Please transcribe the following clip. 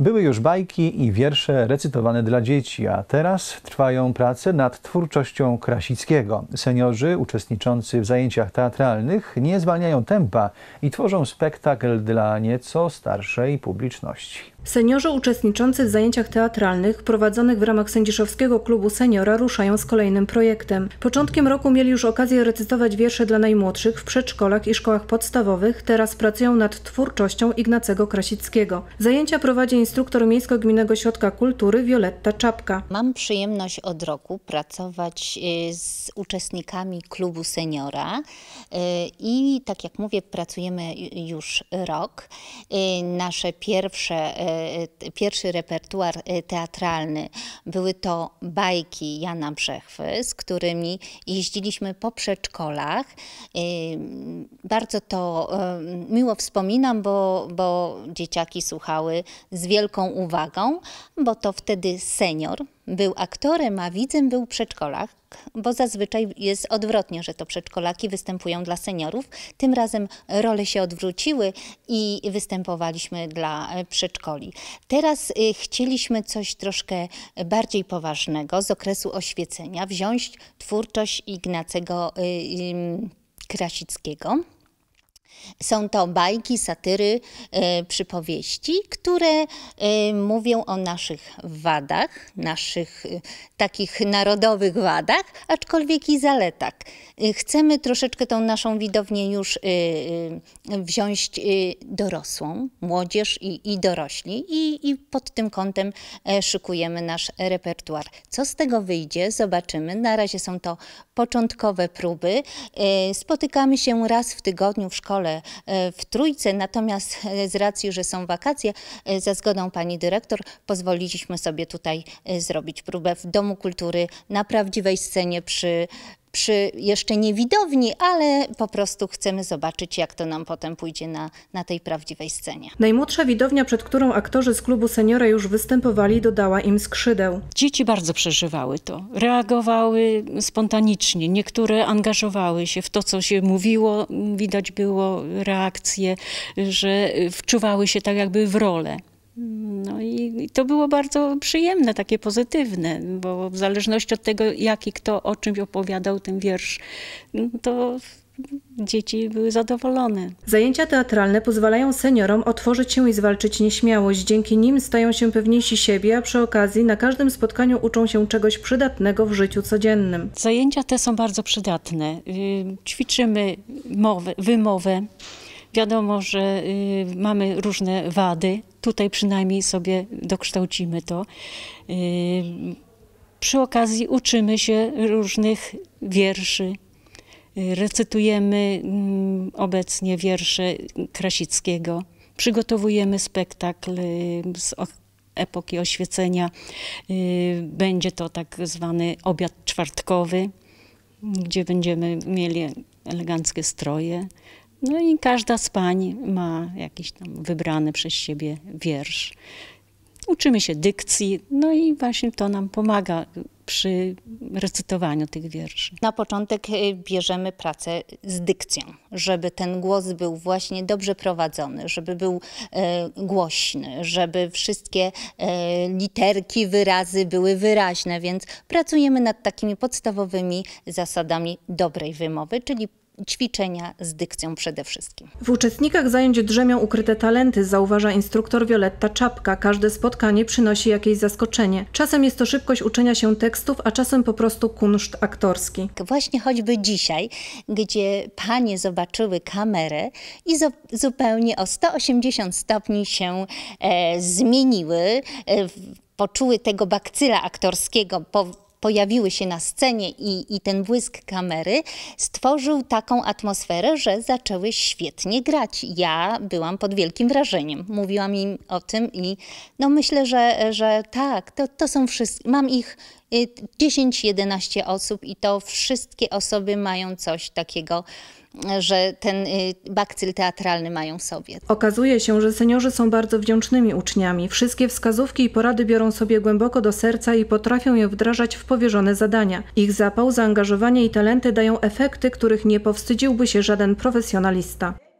Były już bajki i wiersze recytowane dla dzieci, a teraz trwają prace nad twórczością Krasickiego. Seniorzy uczestniczący w zajęciach teatralnych nie zwalniają tempa i tworzą spektakl dla nieco starszej publiczności. Seniorzy uczestniczący w zajęciach teatralnych prowadzonych w ramach Sędziszowskiego Klubu Seniora ruszają z kolejnym projektem. Początkiem roku mieli już okazję recytować wiersze dla najmłodszych w przedszkolach i szkołach podstawowych, teraz pracują nad twórczością Ignacego Krasickiego. Zajęcia prowadzi instruktor Miejsko-Gminnego Środka Kultury Wioletta Czapka. Mam przyjemność od roku pracować y, z uczestnikami Klubu Seniora y, i tak jak mówię, pracujemy już rok. Y, nasze pierwsze pierwszy repertuar e, teatralny były to bajki Jana Brzechwy, z którymi jeździliśmy po przedszkolach. E, bardzo to e, miło wspominam, bo, bo dzieciaki słuchały z wielką uwagą, bo to wtedy senior, był aktorem, a widzem był przedszkolak, bo zazwyczaj jest odwrotnie, że to przedszkolaki występują dla seniorów. Tym razem role się odwróciły i występowaliśmy dla e, przedszkoli. Teraz e, chcieliśmy coś troszkę bardziej poważnego z okresu oświecenia, wziąć twórczość Ignacego e, mm, Krasickiego. Są to bajki, satyry, e, przypowieści, które e, mówią o naszych wadach, naszych e, takich narodowych wadach, aczkolwiek i zaletach. Chcemy troszeczkę tą naszą widownię już wziąć dorosłą, młodzież i, i dorośli i, i pod tym kątem szykujemy nasz repertuar. Co z tego wyjdzie, zobaczymy. Na razie są to początkowe próby. Spotykamy się raz w tygodniu w szkole szkole e, w Trójce, natomiast e, z racji, że są wakacje, e, za zgodą pani dyrektor pozwoliliśmy sobie tutaj zrobić próbę w Domu Kultury na prawdziwej scenie przy przy jeszcze niewidowni, ale po prostu chcemy zobaczyć, jak to nam potem pójdzie na, na tej prawdziwej scenie. Najmłodsza widownia, przed którą aktorzy z klubu seniora już występowali, dodała im skrzydeł. Dzieci bardzo przeżywały to. Reagowały spontanicznie. Niektóre angażowały się w to, co się mówiło. Widać było reakcje, że wczuwały się tak jakby w rolę. I, to było bardzo przyjemne, takie pozytywne, bo w zależności od tego, jaki kto o czymś opowiadał ten wiersz, to dzieci były zadowolone. Zajęcia teatralne pozwalają seniorom otworzyć się i zwalczyć nieśmiałość. Dzięki nim stają się pewniejsi siebie, a przy okazji na każdym spotkaniu uczą się czegoś przydatnego w życiu codziennym. Zajęcia te są bardzo przydatne. Y, ćwiczymy mowę, wymowę. Wiadomo, że y, mamy różne wady, Tutaj przynajmniej sobie dokształcimy to. Y, przy okazji uczymy się różnych wierszy. Y, recytujemy mm, obecnie wiersze Krasickiego. Przygotowujemy spektakl y, z epoki oświecenia. Będzie to tak zwany obiad czwartkowy, gdzie będziemy mieli eleganckie stroje, no i każda z pań ma jakiś tam wybrany przez siebie wiersz. Uczymy się dykcji, no i właśnie to nam pomaga przy recytowaniu tych wierszy. Na początek y, bierzemy pracę z dykcją, żeby ten głos był właśnie dobrze prowadzony, żeby był e, głośny, żeby wszystkie e, literki, wyrazy były wyraźne, więc pracujemy nad takimi podstawowymi zasadami dobrej wymowy, czyli ćwiczenia z dykcją przede wszystkim. W uczestnikach zajęć drzemią ukryte talenty, zauważa instruktor Wioletta Czapka. Każde spotkanie przynosi jakieś zaskoczenie. Czasem jest to szybkość uczenia się tekstów, a czasem po prostu kunszt aktorski. Właśnie choćby dzisiaj, gdzie panie zobaczyły kamerę i zupełnie o 180 stopni się e, zmieniły, e, poczuły tego bakcyla aktorskiego po pojawiły się na scenie i, i ten błysk kamery stworzył taką atmosferę, że zaczęły świetnie grać. Ja byłam pod wielkim wrażeniem. Mówiłam im o tym i no myślę, że, że tak, to, to są wszystkie, mam ich 10-11 y, osób i to wszystkie osoby mają coś takiego że ten y, bakcyl teatralny mają sobie. Okazuje się, że seniorzy są bardzo wdzięcznymi uczniami. Wszystkie wskazówki i porady biorą sobie głęboko do serca i potrafią je wdrażać w powierzone zadania. Ich zapał, zaangażowanie i talenty dają efekty, których nie powstydziłby się żaden profesjonalista.